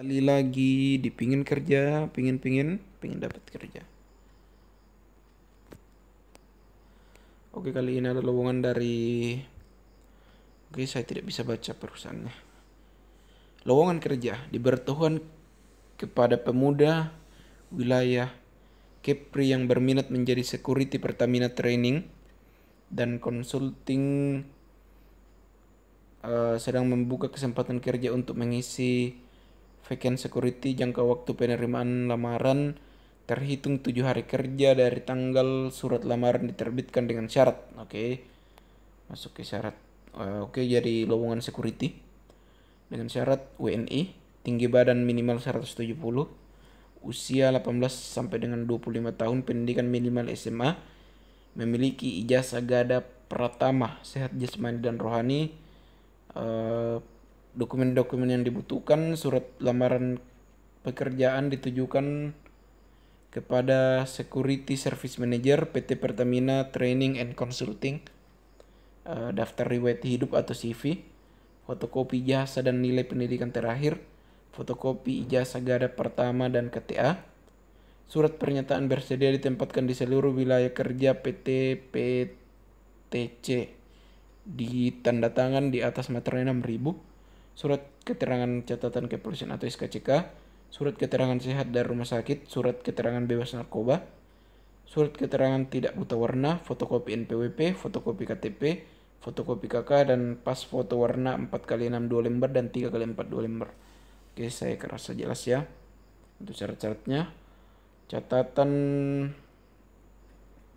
kali lagi dipingin kerja pingin pingin pingin dapat kerja oke kali ini ada lowongan dari oke saya tidak bisa baca perusahaannya lowongan kerja dibertuhan kepada pemuda wilayah Kepri yang berminat menjadi security Pertamina training dan consulting uh, sedang membuka kesempatan kerja untuk mengisi vacant security jangka waktu penerimaan lamaran terhitung tujuh hari kerja dari tanggal surat lamaran diterbitkan dengan syarat. Oke. Okay. Masuk ke syarat. Eh, oke, okay, jadi lowongan security dengan syarat WNI, tinggi badan minimal 170, usia 18 sampai dengan 25 tahun, pendidikan minimal SMA, memiliki ijazah gada pertama sehat jasmani dan rohani, eh, dokumen-dokumen yang dibutuhkan, surat lamaran pekerjaan ditujukan kepada Security Service Manager PT Pertamina Training and Consulting, eh, daftar riwayat hidup atau CV, fotokopi jasa dan nilai pendidikan terakhir, fotokopi ijazah gada pertama dan KTA, surat pernyataan bersedia ditempatkan di seluruh wilayah kerja PT PTC tangan di atas materai 6000 surat keterangan catatan kepolisian atau SKCK, surat keterangan sehat dari rumah sakit, surat keterangan bebas narkoba, surat keterangan tidak buta warna, fotokopi NPWP, fotokopi KTP, fotokopi KK, dan pas foto warna 4x6 2 lembar dan 3x4 2 lembar. Oke, saya kerasa jelas ya untuk syarat-syaratnya. Catatan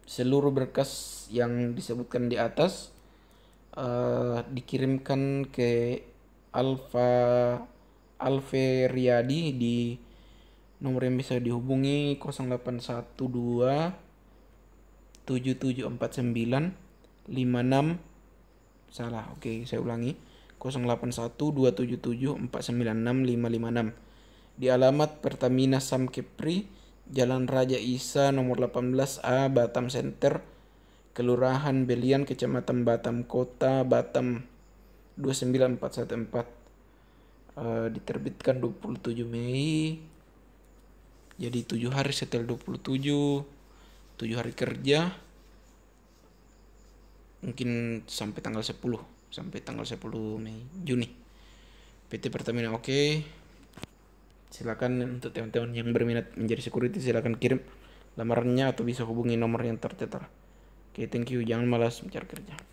seluruh berkas yang disebutkan di atas uh, dikirimkan ke Alfa Alferiadi di nomor yang bisa dihubungi 0812 7749 56 salah oke okay, saya ulangi 081277496556 di alamat Pertamina Samkepri Jalan Raja Isa nomor 18A Batam Center Kelurahan Belian Kecamatan Batam Kota Batam 29414 uh, eh, diterbitkan 27 Mei jadi 7 hari setelah 27 7 hari kerja mungkin sampai tanggal 10 sampai tanggal 10 Mei Juni PT Pertamina oke okay. silakan untuk teman-teman yang berminat menjadi security silakan kirim lamarannya atau bisa hubungi nomor yang tertera oke okay, thank you jangan malas mencari kerja